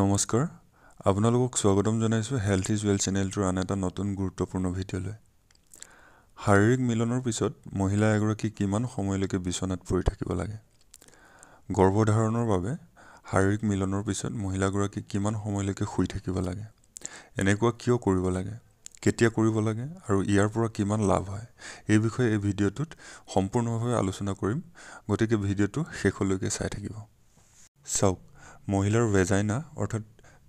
নমস্কাৰ আপোনালোকক স্বাগতম জনাইছোঁ হেল্থ ইজ ৱেল চেনেলটোৰ আন এটা নতুন গুৰুত্বপূৰ্ণ ভিডিঅ'লৈ শাৰীৰিক মিলনৰ পিছত মহিলা এগৰাকী কিমান সময়লৈকে বিচনাত পৰি থাকিব লাগে গৰ্ভধাৰণৰ বাবে শাৰীৰিক মিলনৰ পিছত মহিলাগৰাকী কিমান সময়লৈকে শুই থাকিব লাগে এনেকুৱা কিয় কৰিব লাগে কেতিয়া কৰিব লাগে আৰু ইয়াৰ পৰা কিমান লাভ হয় এই বিষয়ে এই ভিডিঅ'টোত সম্পূৰ্ণভাৱে আলোচনা কৰিম গতিকে ভিডিঅ'টো শেষলৈকে চাই থাকিব চাওক মহিলাৰ ভেজাইনা অৰ্থাৎ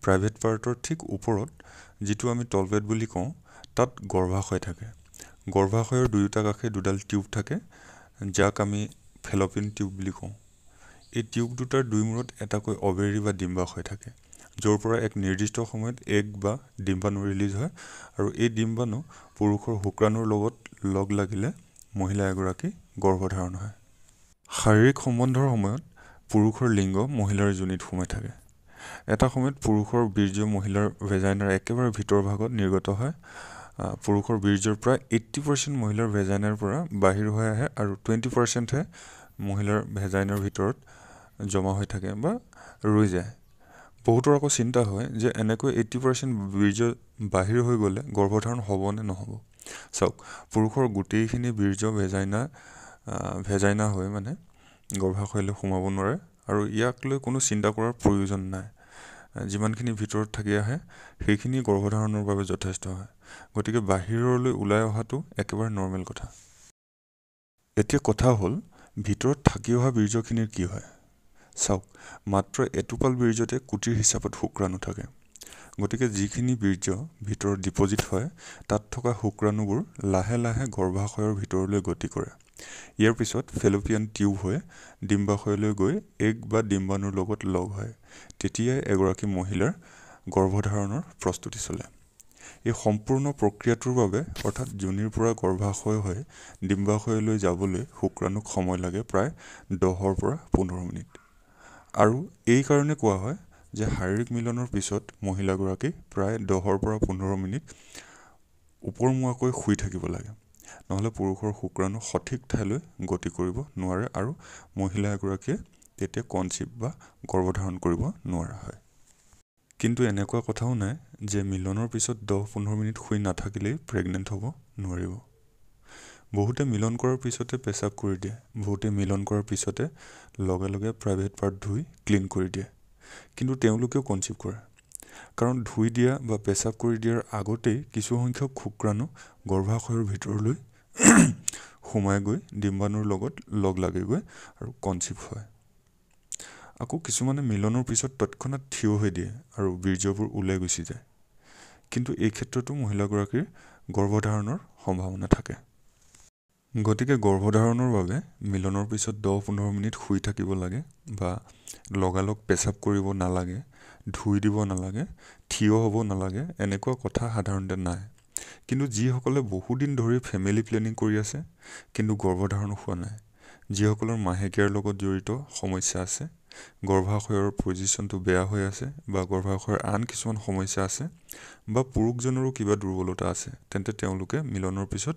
প্ৰাইভেট পাৰ্টৰ ঠিক ওপৰত যিটো আমি তলপেট বুলি কওঁ তাত গৰ্ভাশয় থাকে গৰ্ভাশয়ৰ দুয়োটা কাষে দুডাল টিউব থাকে যাক আমি ফেলপিন টিউব বুলি কওঁ এই টিউব দুটাৰ দুই মূৰত এটাকৈ অবেৰি বা ডিম্বাশয় থাকে য'ৰ পৰা এক নিৰ্দিষ্ট সময়ত এক বা ডিম্বাণু ৰিলিজ হয় আৰু এই ডিম্বাণু পুৰুষৰ শুক্ৰাণুৰ লগত লগ লাগিলে মহিলা এগৰাকী গৰ্ভধাৰণ হয় শাৰীৰিক সম্বন্ধৰ সময়ত পুৰুষৰ লিংগ মহিলাৰ যোনিত সোমাই থাকে এটা সময়ত পুৰুষৰ বীৰ্য মহিলাৰ ভেজাইনাৰ একেবাৰে ভিতৰ ভাগত নিৰ্গত হয় পুৰুষৰ বীৰ্যৰ প্ৰায় এইট্টি পাৰ্চেণ্ট মহিলাৰ ভেজাইনাৰ পৰা বাহিৰ হৈ আহে আৰু টুৱেণ্টি পাৰ্চেণ্টহে মহিলাৰ ভেজাইনৰ ভিতৰত জমা হৈ থাকে বা ৰৈ যায় বহুতৰ আকৌ চিন্তা হয় যে এনেকৈ এইট্টি পাৰ্চেণ্ট বীৰ্য বাহিৰ হৈ গ'লে গৰ্ভধাৰণ হ'বনে নহ'ব চাওক পুৰুষৰ গোটেইখিনি বীৰ্য ভেজাইনা ভেজাইনা হৈ মানে গৰ্ভাশয়লৈ সোমাব নোৱাৰে আৰু ইয়াক লৈ কোনো চিন্তা কৰাৰ প্ৰয়োজন নাই যিমানখিনি ভিতৰত থাকি আহে সেইখিনি গৰ্ভধাৰণৰ বাবে যথেষ্ট হয় গতিকে বাহিৰলৈ ওলাই অহাটো একেবাৰে নৰ্মেল কথা এতিয়া কথা হ'ল ভিতৰত থাকি অহা বীৰ্যখিনিৰ কি হয় চাওক মাত্ৰ এটোপাল বীৰ্যতে কুটিৰ হিচাপত শুক্ৰাণু থাকে গতিকে যিখিনি বীৰ্য ভিতৰত ডিপ'জিট হয় তাত থকা শুক্ৰাণুবোৰ লাহে লাহে গৰ্ভাশয়ৰ ভিতৰলৈ গতি কৰে ইয়াৰ পিছত ফেলোপিয়ান টিউব হৈ ডিম্বাশয়লৈ গৈ এগ বা ডিম্বাণুৰ লগত লগ হয় তেতিয়াই এগৰাকী মহিলাৰ গৰ্ভধাৰণৰ প্ৰস্তুতি চলে এই সম্পূৰ্ণ প্ৰক্ৰিয়াটোৰ বাবে অৰ্থাৎ জুনিৰ পৰা গৰ্ভাশয় হৈ ডিম্বাশয়লৈ যাবলৈ শুক্ৰাণুক সময় লাগে প্ৰায় দহৰ পৰা পোন্ধৰ মিনিট আৰু এইকাৰণে কোৱা হয় যে শাৰীৰিক মিলনৰ পিছত মহিলাগৰাকী প্ৰায় দহৰ পৰা পোন্ধৰ মিনিট ওপৰমুৱাকৈ শুই থাকিব লাগে নহ'লে পুৰুষৰ শুক্ৰাণু সঠিক ঠাইলৈ গতি কৰিব নোৱাৰে আৰু মহিলা এগৰাকীয়ে তেতিয়া কনচিভ বা গৰ্ভধাৰণ কৰিব নোৱাৰা হয় কিন্তু এনেকুৱা কথাও নাই যে মিলনৰ পিছত দহ পোন্ধৰ মিনিট শুই নাথাকিলেই প্ৰেগনেণ্ট হ'ব নোৱাৰিব বহুতে মিলন কৰাৰ পিছতে পেচাব কৰি দিয়ে বহুতে মিলন কৰাৰ পিছতে লগে লগে প্ৰাইভেট পাৰ্ট ধুই ক্লিন কৰি দিয়ে কিন্তু তেওঁলোকেও কনচিভ কৰে কাৰণ ধুই দিয়া বা পেচাব কৰি দিয়াৰ আগতেই কিছুসংখ্যক শুক্ৰাণু গৰ্ভাশয়ৰ ভিতৰলৈ সোমাই গৈ ডিম্বাণুৰ লগত লগ লাগিগৈ আৰু কনচিপ হয় আকৌ কিছুমানে মিলনৰ পিছত তৎক্ষণাত থিয় হৈ দিয়ে আৰু বীৰ্যবোৰ ওলাই গুচি যায় কিন্তু এই ক্ষেত্ৰতো মহিলাগৰাকীৰ গৰ্ভধাৰণৰ সম্ভাৱনা থাকে গতিকে গৰ্ভধাৰণৰ বাবে মিলনৰ পিছত দহ পোন্ধৰ মিনিট শুই থাকিব লাগে বা লগালগ পেচাব কৰিব নালাগে ধুই দিব নালাগে থিয় হ'ব নালাগে এনেকুৱা কথা সাধাৰণতে নাই কিন্তু যিসকলে বহুদিন ধৰি ফেমিলি প্লেনিং কৰি আছে কিন্তু গৰ্ভধাৰণ হোৱা নাই যিসকলৰ মাহেকীয়াৰ লগত জড়িত সমস্যা আছে গৰ্ভাশয়ৰ পজিশ্যনটো বেয়া হৈ আছে বা গৰ্ভাশয়ৰ আন কিছুমান সমস্যা আছে বা পুৰুষজনৰো কিবা দুৰ্বলতা আছে তেন্তে তেওঁলোকে মিলনৰ পিছত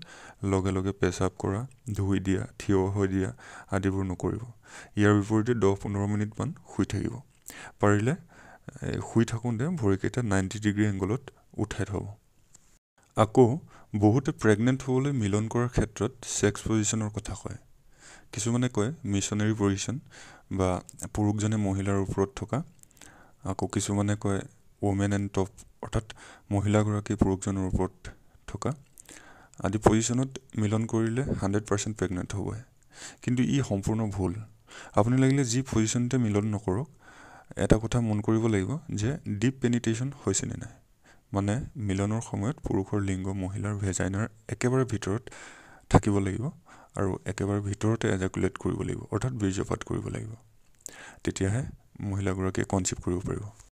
লগে লগে পেচাব কৰা ধুই দিয়া থিয় হৈ দিয়া আদিবোৰ নকৰিব ইয়াৰ বিপৰীতে দহ পোন্ধৰ মিনিটমান শুই থাকিব পাৰিলে শুই থাকোঁতে ভৰিকেইটা নাইণ্টি ডিগ্ৰী এংগলত উঠাই থ'ব আকৌ বহুতে প্ৰেগনেণ্ট হ'বলৈ মিলন কৰাৰ ক্ষেত্ৰত ছেক্স পজিশ্যনৰ কথা কয় কিছুমানে কয় মিছনেৰী পজিশ্যন বা পুৰুষজনে মহিলাৰ ওপৰত থকা আকৌ কিছুমানে কয় ৱমেন এণ্ড টপ অৰ্থাৎ মহিলাগৰাকী পুৰুষজনৰ ওপৰত থকা আদি পজিশ্যনত মিলন কৰিলে হাণ্ড্ৰেড পাৰ্চেণ্ট প্ৰেগনেণ্ট হ'বই কিন্তু ই সম্পূৰ্ণ ভুল আপুনি লাগিলে যি পজিশ্যনতে মিলন নকৰক এটা কথা মন কৰিব লাগিব যে ডিপ পেনিটেশ্যন হৈছেনে নাই মানে মিলনৰ সময়ত পুৰুষৰ লিংগ মহিলাৰ ভেজাইনাৰ একেবাৰে ভিতৰত থাকিব লাগিব আৰু একেবাৰে ভিতৰতে এজাকুলেট কৰিব লাগিব অৰ্থাৎ বীৰ্যপাত কৰিব লাগিব তেতিয়াহে মহিলাগৰাকীয়ে কনচিভ কৰিব পাৰিব